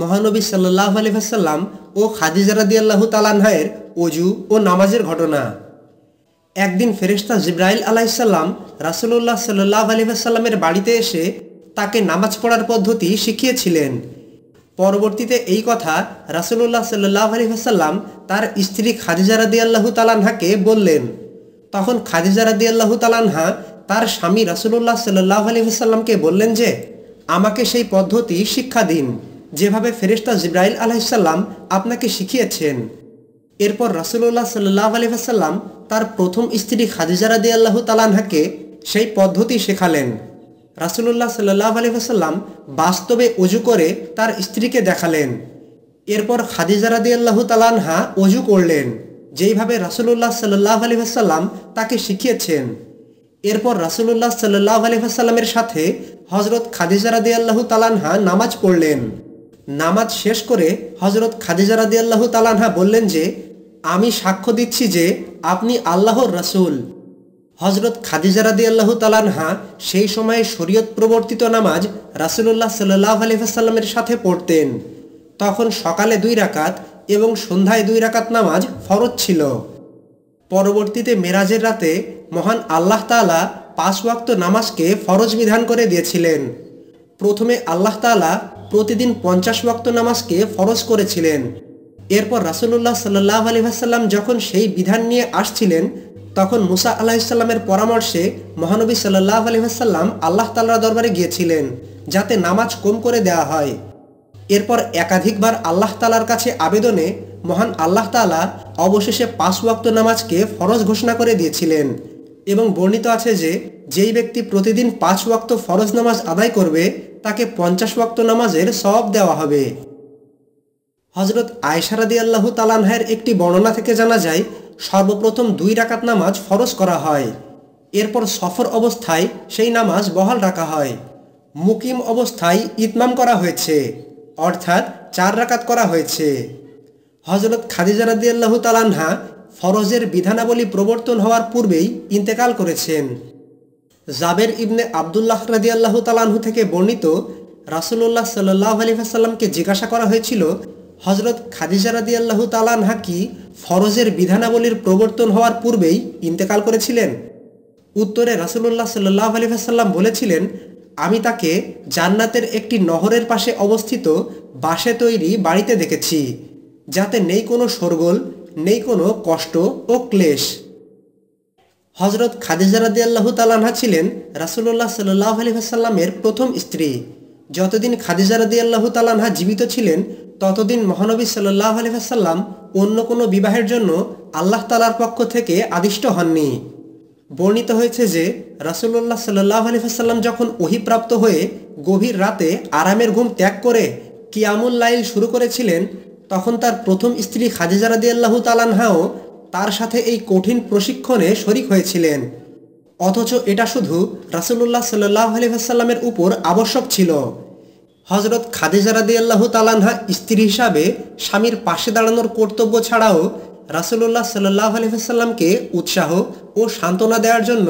মহানবী সাল্লাহ আলী ভাসাল্লাম ও খাদিজা রাদি আল্লাহ তালানহায়ের অজু ও নামাজের ঘটনা একদিন ফেরেস্তা জিব্রাইল আলাইসাল্লাম রাসুল্লাহ সাল্লাহ আলী ভাসাল্লামের বাড়িতে এসে তাকে নামাজ পড়ার পদ্ধতি শিখিয়েছিলেন পরবর্তীতে এই কথা রাসুল্লাহ সাল্লাহ আলী ভাসাল্লাম তার স্ত্রী খাদিজা রাদি আল্লাহ তালানহাকে বললেন তখন খাদিজা রাদি আল্লাহ তালানহা তার স্বামী রাসুল্লাহ সাল্লাহ আলী ভাসাল্লামকে বললেন যে আমাকে সেই পদ্ধতি শিক্ষা দিন যেভাবে ফেরেস্তা জিব্রাইল আলাইসাল্লাম আপনাকে শিখিয়েছেন এরপর রাসুল্লাহ সাল্লাহ আলহাম তার প্রথম স্ত্রী খাদিজা রাদি আল্লাহ তালানহাকে সেই পদ্ধতি শেখালেন রাসুল্লাহ সাল্লাহ আলহাম বাস্তবে অজু করে তার স্ত্রীকে দেখালেন এরপর খাদিজা রাদি আল্লাহ তালানহা অজু করলেন যেইভাবে রাসুল্লাহ সাল্লাহ আলহাম তাকে শিখিয়েছেন এরপর রাসুল্লাহ সাল্লাহ আলহামের সাথে হজরত খাদিজা রাদি আল্লাহ তালানহা নামাজ পড়লেন নামাজ শেষ করে হজরত খাদিজা রাদি আল্লাহ তালানহা বললেন যে আমি সাক্ষ্য দিচ্ছি যে আপনি আল্লাহর রসুল হজরত খাদিজা রাদি আল্লাহ তালানহা সেই সময়ে শরীয়ত প্রবর্তিত নামাজ রাসুল্লাহ সাল্লাহ আলহিহাসাল্লামের সাথে পড়তেন তখন সকালে দুই রাকাত এবং সন্ধ্যায় দুই রাকাত নামাজ ফরজ ছিল পরবর্তীতে মেরাজের রাতে মহান আল্লাহ তালা পাঁচ ওয়াক্ত নামাজকে ফরজ বিধান করে দিয়েছিলেন প্রথমে আল্লাহ তালা প্রতিদিন পঞ্চাশ ওয়াক্ত নামাজকে ফরজ করেছিলেন এরপর রাসুল্লাহ সাল্লাহ আলী ভাসাল্লাম যখন সেই বিধান নিয়ে আসছিলেন তখন মুসা আলাহিসাল্লামের পরামর্শে মহানবী সাল্লাহ আলী ভাসাল্লাম আল্লাহ তাল্লার দরবারে গিয়েছিলেন যাতে নামাজ কম করে দেয়া হয় এরপর একাধিকবার আল্লাহ তালার কাছে আবেদনে মহান আল্লাহ তালা অবশেষে পাঁচ ওয়াক্ত নামাজকে ফরজ ঘোষণা করে দিয়েছিলেন এবং বর্ণিত আছে যে যেই ব্যক্তি প্রতিদিন পাঁচ ওয়াক্ত ফরজ নামাজ আদায় করবে তাকে পঞ্চাশ ওয়াক্ত নামাজের সব দেওয়া হবে হজরত আয়সারাদি আল্লাহ তালানহের একটি বর্ণনা থেকে জানা যায় সর্বপ্রথম দুই রাকাত নামাজ ফরজ করা হয় এরপর সফর অবস্থায় সেই নামাজ বহাল রাখা হয় মুকিম অবস্থায় ইতমাম করা হয়েছে অর্থাৎ চার রাকাত করা হয়েছে হজরত খাদিজা রাদি আল্লাহ তালানহা ফরজের বিধানাবলী প্রবর্তন হওয়ার পূর্বেই ইন্তেকাল করেছেন জাবের ইবনে আবদুল্লাহ রাজি আল্লাহ তালাহু থেকে বর্ণিত রাসুল্লাহ সাল্লাহ আলী জিজ্ঞাসা করা হয়েছিল হজরত খাদিজা রাজি আল্লাহ তালাহা কি ফরজের বিধানাবলীর প্রবর্তন হওয়ার পূর্বেই ইন্তেকাল করেছিলেন উত্তরে রাসুল্লাহ সাল্লাহ আলী ভাসাল্লাম বলেছিলেন আমি তাকে জান্নাতের একটি নহরের পাশে অবস্থিত বাসে তৈরি বাড়িতে দেখেছি যাতে নেই কোনো সরগোল নেই কোনো কষ্ট ও ক্লেশ হজরত খাদিজা রাদি আল্লাহ তালানহা ছিলেন রাসুল্লাহ সাল্লাহ আলী আসাল্লামের প্রথম স্ত্রী যতদিন খাদিজা রাদি আল্লাহ তালানহা জীবিত ছিলেন ততদিন মহানবী সাল্লাহ আলী আসাল্লাম অন্য কোনো বিবাহের জন্য আল্লাহ তালার পক্ষ থেকে আদিষ্ট হননি বর্ণিত হয়েছে যে রাসুল্লাহ সাল্লাহ আলী আসাল্লাম যখন অহিপ্রাপ্ত হয়ে গভীর রাতে আরামের ঘুম ত্যাগ করে কিয়ামুল লাইল শুরু করেছিলেন তখন তার প্রথম স্ত্রী খাদিজা রাদি আল্লাহ তালানহাও তার সাথে এই কঠিন প্রশিক্ষণে শরিক হয়েছিলেন অথচ এটা শুধু রাসুল্লাহ সাল্লাহ আলহিহাসাল্লামের উপর আবশ্যক ছিল হজরত খাদিজারাদি রাদি আল্লাহ তালানহা স্ত্রী হিসাবে স্বামীর পাশে দাঁড়ানোর কর্তব্য ছাড়াও রাসুল্লাহ সাল্লাহ আলহিহাসাল্লামকে উৎসাহ ও সান্ত্বনা দেওয়ার জন্য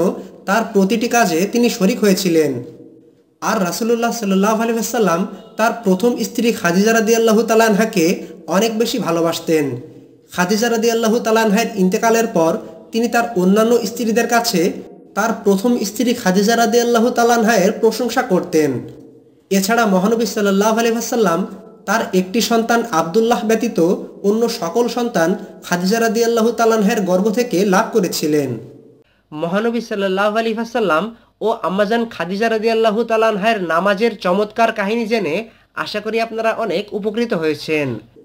তার প্রতিটি কাজে তিনি শরিক হয়েছিলেন আর রাসুল্লাহ সাল্লাহ আলহিহাসাল্লাম তার প্রথম স্ত্রী খাদিজারাদি রাদি আল্লাহ তালানহাকে অনেক বেশি ভালোবাসতেন খাদিজা রাদি আল্লাহ তালানহায়ের ইন্তেকালের পর তিনি তার অন্যান্য স্ত্রীদের কাছে তার প্রথম স্ত্রী খাদিজা রাদি আল্লাহ তালাহের প্রশংসা করতেন এছাড়া মহানবী সাল্লাহ আলহাসাল্লাম তার একটি সন্তান আবদুল্লাহ ব্যতীত অন্য সকল সন্তান খাদিজা রাদি আল্লাহ তালানহের গর্ভ থেকে লাভ করেছিলেন মহানবী সাল্লাহ আলী ভাসাল্লাম ও আম্মাজান খাদিজা রাদি আল্লাহ তালাহের নামাজের চমৎকার কাহিনী জেনে আশা করি আপনারা অনেক উপকৃত হয়েছেন